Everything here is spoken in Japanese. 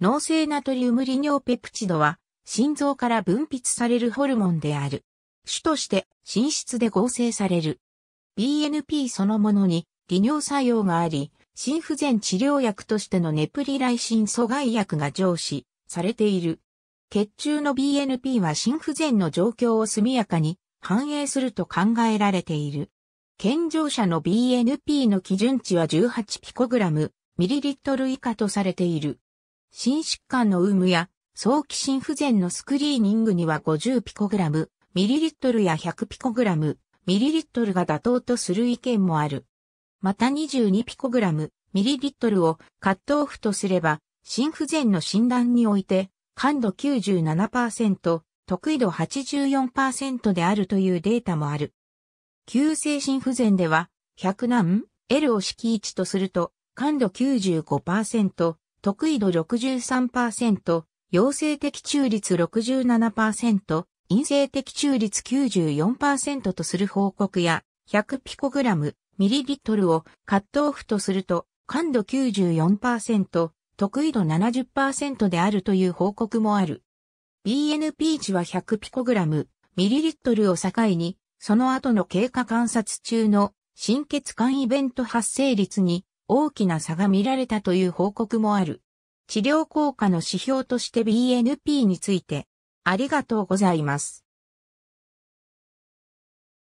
脳性ナトリウム利尿ペプチドは、心臓から分泌されるホルモンである。主として心室で合成される。BNP そのものに利尿作用があり、心不全治療薬としてのネプリライシン阻害薬が上司されている。血中の BNP は心不全の状況を速やかに反映すると考えられている。健常者の BNP の基準値は18ピコグラム、ミリリットル以下とされている。心疾患の有無や、早期心不全のスクリーニングには50ピコグラム、ミリリットルや100ピコグラム、ミリリットルが妥当とする意見もある。また22ピコグラム、ミリリットルをカットオフとすれば、心不全の診断において、感度97%、得意度84%であるというデータもある。急性心不全では、100難 L を式1とすると、感度95%、得意度63%、陽性的中率67%、陰性的中率94%とする報告や、100ピコグラム、ミリリットルをカットオフとすると、感度94%、得意度70%であるという報告もある。BNP 値は100ピコグラム、ミリリットルを境に、その後の経過観察中の心血管イベント発生率に大きな差が見られたという報告もある。治療効果の指標として BNP について、ありがとうございます。